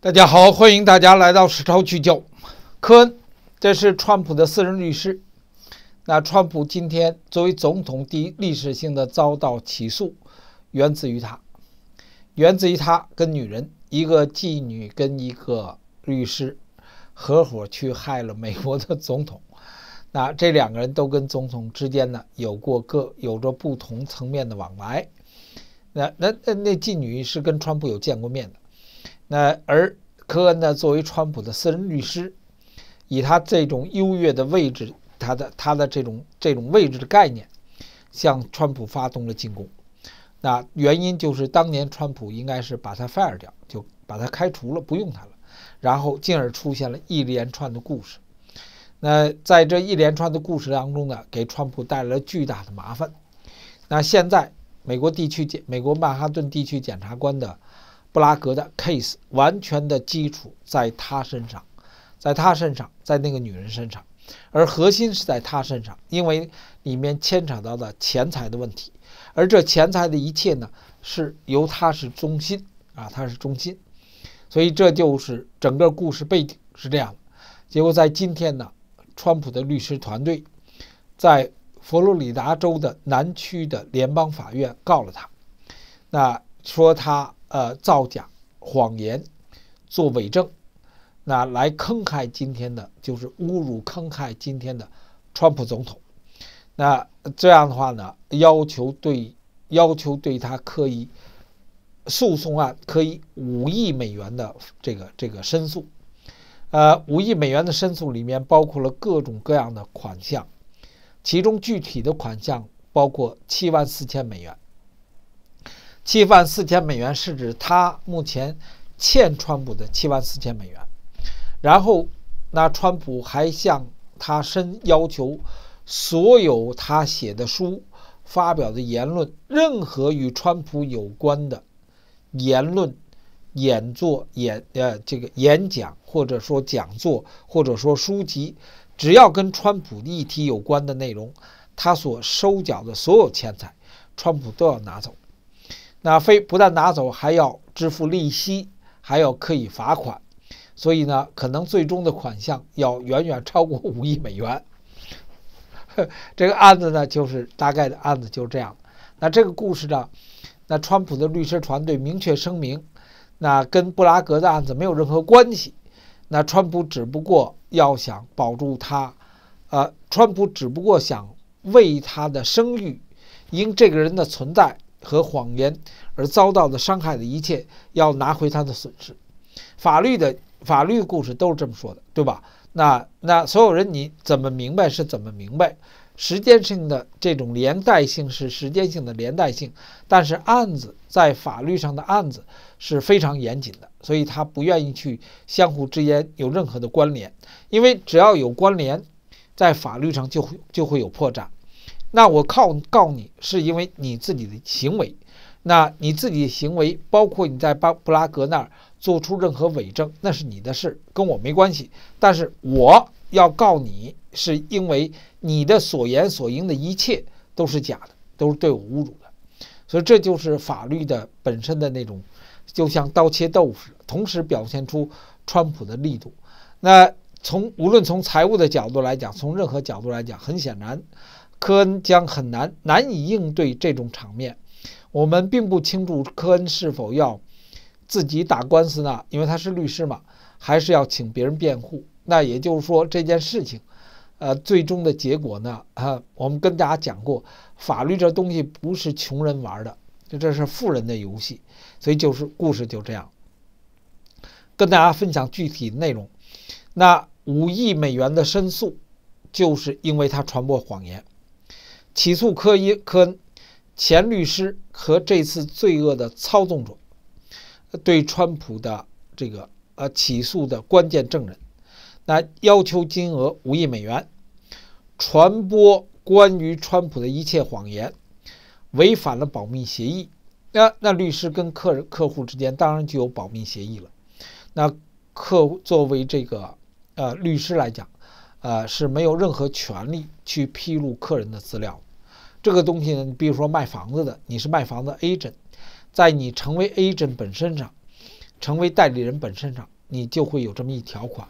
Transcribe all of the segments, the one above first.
大家好，欢迎大家来到史超聚焦。科恩，这是川普的私人律师。那川普今天作为总统，第一历史性的遭到起诉，源自于他，源自于他跟女人，一个妓女跟一个律师合伙去害了美国的总统。那这两个人都跟总统之间呢有过各有着不同层面的往来。那那那那妓女是跟川普有见过面的。那而科恩呢，作为川普的私人律师，以他这种优越的位置，他的他的这种这种位置的概念，向川普发动了进攻。那原因就是当年川普应该是把他 fire 掉，就把他开除了，不用他了。然后进而出现了一连串的故事。那在这一连串的故事当中呢，给川普带来了巨大的麻烦。那现在美国地区检，美国曼哈顿地区检察官的。布拉格的 case 完全的基础在他身上，在他身上，在那个女人身上，而核心是在他身上，因为里面牵扯到的钱财的问题，而这钱财的一切呢，是由他是中心啊，他是中心，所以这就是整个故事背景是这样。的。结果在今天呢，川普的律师团队在佛罗里达州的南区的联邦法院告了他，那说他。呃，造假、谎言、做伪证，那来坑害今天的，就是侮辱坑害今天的川普总统。那这样的话呢，要求对要求对他可以诉讼案可以五亿美元的这个这个申诉。呃，五亿美元的申诉里面包括了各种各样的款项，其中具体的款项包括七万四千美元。七万四千美元是指他目前欠川普的七万四千美元。然后，那川普还向他申要求，所有他写的书、发表的言论、任何与川普有关的言论、演作、演呃这个演讲或者说讲座或者说书籍，只要跟川普议题有关的内容，他所收缴的所有钱财，川普都要拿走。那非不但拿走，还要支付利息，还要可以罚款，所以呢，可能最终的款项要远远超过五亿美元。这个案子呢，就是大概的案子就这样。那这个故事呢，那川普的律师团队明确声明，那跟布拉格的案子没有任何关系。那川普只不过要想保住他，呃，川普只不过想为他的声誉，因这个人的存在。和谎言而遭到的伤害的一切，要拿回他的损失。法律的法律故事都是这么说的，对吧？那那所有人你怎么明白是怎么明白？时间性的这种连带性是时间性的连带性，但是案子在法律上的案子是非常严谨的，所以他不愿意去相互之间有任何的关联，因为只要有关联，在法律上就会就会有破绽。那我靠告你，是因为你自己的行为。那你自己的行为，包括你在巴布拉格那儿做出任何伪证，那是你的事，跟我没关系。但是我要告你，是因为你的所言所应的一切都是假的，都是对我侮辱的。所以这就是法律的本身的那种，就像刀切豆腐似的。同时表现出川普的力度。那从无论从财务的角度来讲，从任何角度来讲，很显然。科恩将很难难以应对这种场面。我们并不清楚科恩是否要自己打官司呢？因为他是律师嘛，还是要请别人辩护？那也就是说，这件事情，呃，最终的结果呢？哈，我们跟大家讲过，法律这东西不是穷人玩的，就这是富人的游戏。所以就是故事就这样，跟大家分享具体内容。那五亿美元的申诉，就是因为他传播谎言。起诉科伊科恩前律师和这次罪恶的操纵者，对川普的这个呃起诉的关键证人，那要求金额五亿美元，传播关于川普的一切谎言，违反了保密协议。那那律师跟客人客户之间当然就有保密协议了。那客作为这个呃律师来讲，呃是没有任何权利去披露客人的资料。这个东西呢，你比如说卖房子的，你是卖房子 agent，在你成为 agent 本身上，成为代理人本身上，你就会有这么一条款。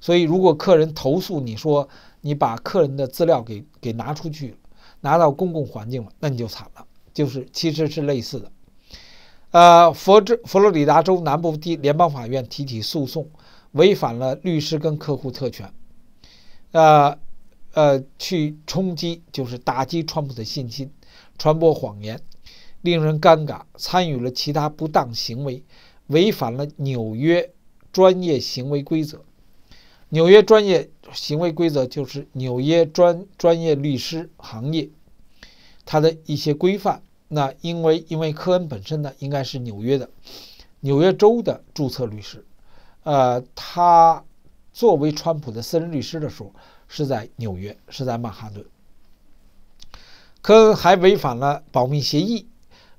所以，如果客人投诉你说你把客人的资料给给拿出去了，拿到公共环境了，那你就惨了。就是其实是类似的。呃，佛州佛罗里达州南部地联邦法院提起诉讼，违反了律师跟客户特权。呃。呃，去冲击就是打击川普的信心，传播谎言，令人尴尬，参与了其他不当行为，违反了纽约专业行为规则。纽约专业行为规则就是纽约专专业律师行业它的一些规范。那因为因为科恩本身呢，应该是纽约的，纽约州的注册律师。呃，他作为川普的私人律师的时候。是在纽约，是在曼哈顿。科恩还违反了保密协议，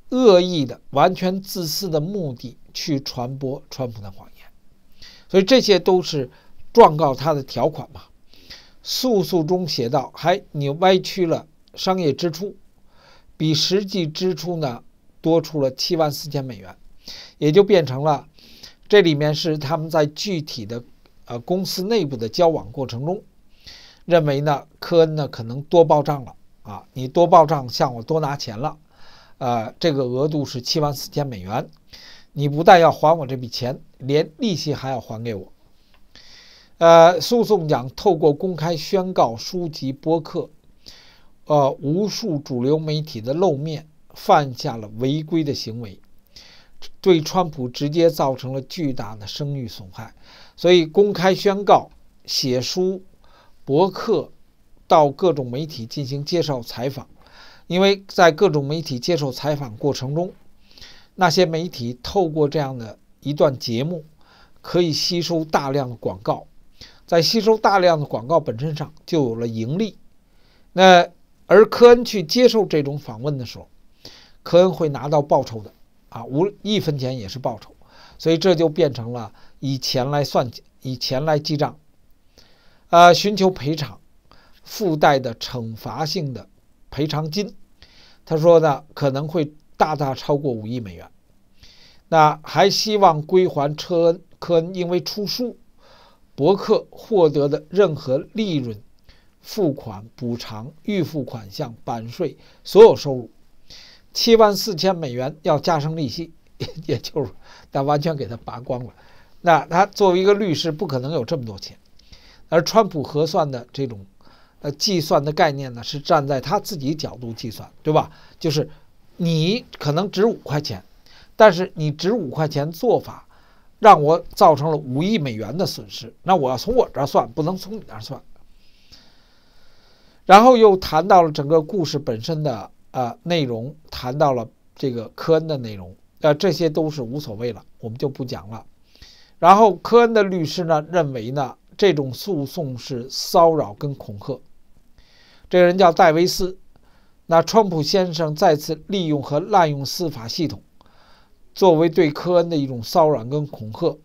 恶意的、完全自私的目的去传播川普的谎言，所以这些都是状告他的条款嘛。诉诉中写道，还你歪曲了商业支出，比实际支出呢多出了七万四千美元，也就变成了这里面是他们在具体的呃公司内部的交往过程中。认为呢，科恩呢可能多报账了啊！你多报账，向我多拿钱了，呃，这个额度是七万四千美元，你不但要还我这笔钱，连利息还要还给我。呃，诉讼讲透过公开宣告、书籍播客，呃，无数主流媒体的露面，犯下了违规的行为，对川普直接造成了巨大的声誉损害。所以，公开宣告写书。博客到各种媒体进行接受采访，因为在各种媒体接受采访过程中，那些媒体透过这样的一段节目，可以吸收大量的广告，在吸收大量的广告本身上就有了盈利。那而科恩去接受这种访问的时候，科恩会拿到报酬的，啊，无一分钱也是报酬，所以这就变成了以钱来算，以钱来记账。呃，寻求赔偿，附带的惩罚性的赔偿金，他说呢，可能会大大超过五亿美元。那还希望归还车恩科恩因为出书博客获得的任何利润、付款补偿、预付款项、版税所有收入，七万四千美元要加上利息，也就是那完全给他拔光了。那他作为一个律师，不可能有这么多钱。而川普核算的这种，呃，计算的概念呢，是站在他自己角度计算，对吧？就是你可能值五块钱，但是你值五块钱做法让我造成了五亿美元的损失，那我要从我这儿算，不能从你那儿算。然后又谈到了整个故事本身的呃内容，谈到了这个科恩的内容，呃，这些都是无所谓了，我们就不讲了。然后科恩的律师呢，认为呢。这种诉讼是骚扰跟恐吓，这个人叫戴维斯。那川普先生再次利用和滥用司法系统，作为对科恩的一种骚扰跟恐吓，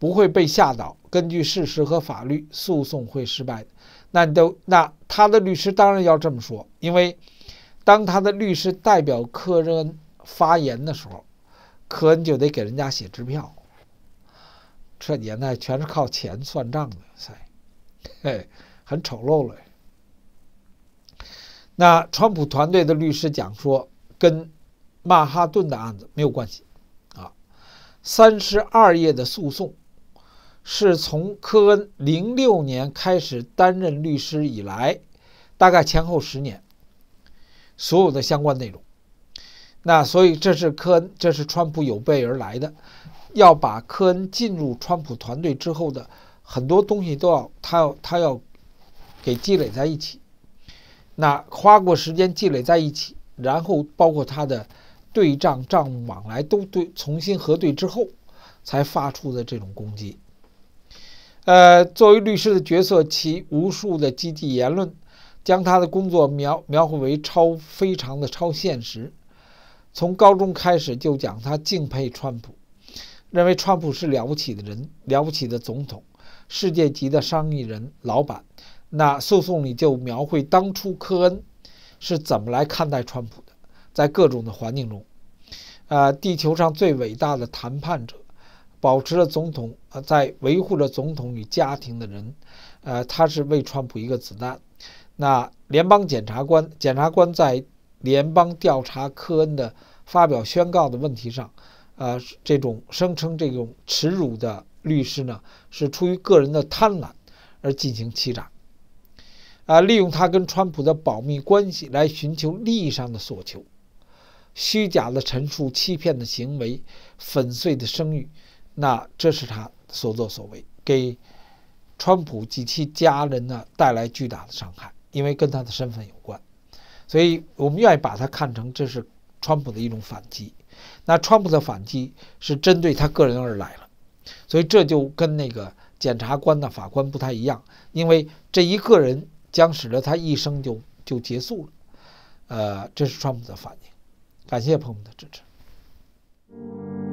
不会被吓倒。根据事实和法律，诉讼会失败的。那都那他的律师当然要这么说，因为当他的律师代表科恩发言的时候，科恩就得给人家写支票。这年代全是靠钱算账的，塞，嘿，很丑陋了。那川普团队的律师讲说，跟曼哈顿的案子没有关系，啊，三十二页的诉讼，是从科恩零六年开始担任律师以来，大概前后十年，所有的相关内容。那所以这是科恩，这是川普有备而来的。要把科恩进入川普团队之后的很多东西都要他要他要给积累在一起，那花过时间积累在一起，然后包括他的对账账务往来都对重新核对之后才发出的这种攻击。呃，作为律师的角色，其无数的积极言论将他的工作描描绘为超非常的超现实。从高中开始就讲他敬佩川普。认为川普是了不起的人，了不起的总统，世界级的生意人、老板。那诉讼里就描绘当初科恩是怎么来看待川普的，在各种的环境中，呃，地球上最伟大的谈判者，保持了总统，呃，在维护着总统与家庭的人，呃，他是为川普一个子弹。那联邦检察官，检察官在联邦调查科恩的发表宣告的问题上。啊，这种声称这种耻辱的律师呢，是出于个人的贪婪而进行欺诈，啊，利用他跟川普的保密关系来寻求利益上的所求，虚假的陈述、欺骗的行为、粉碎的声誉，那这是他所作所为，给川普及其家人呢带来巨大的伤害，因为跟他的身份有关，所以我们愿意把它看成这是川普的一种反击。那川普的反击是针对他个人而来了，所以这就跟那个检察官的法官不太一样，因为这一个人将使得他一生就就结束了。呃，这是川普的反应。感谢朋友们的支持。